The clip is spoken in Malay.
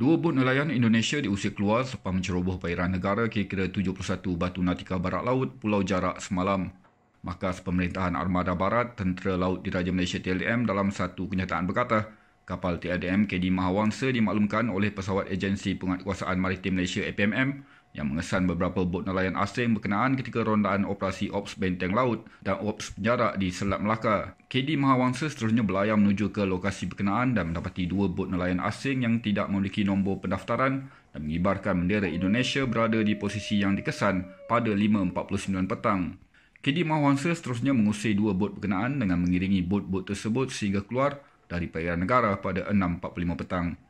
Dua bot nelayan Indonesia diusir keluar selepas menceroboh perairan negara kira-kira 71 batu natika barat laut Pulau Jarak semalam. Markas Pemerintahan Armada Barat Tentera Laut Diraja Malaysia TLDM dalam satu kenyataan berkata, kapal TLDM KD Mahawangsa dimaklumkan oleh pesawat Agensi Penguatkuasaan Maritim Malaysia APMM yang mengesan beberapa bot nelayan asing berkenaan ketika rondaan operasi Ops Benteng Laut dan Ops Penjarak di Selat Melaka. KD Mahawangsa seterusnya berlayar menuju ke lokasi berkenaan dan mendapati dua bot nelayan asing yang tidak memiliki nombor pendaftaran dan mengibarkan bendera Indonesia berada di posisi yang dikesan pada 5.49 petang. KD Mahawangsa seterusnya mengusir dua bot berkenaan dengan mengiringi bot-bot tersebut sehingga keluar dari perairan negara pada 6.45 petang.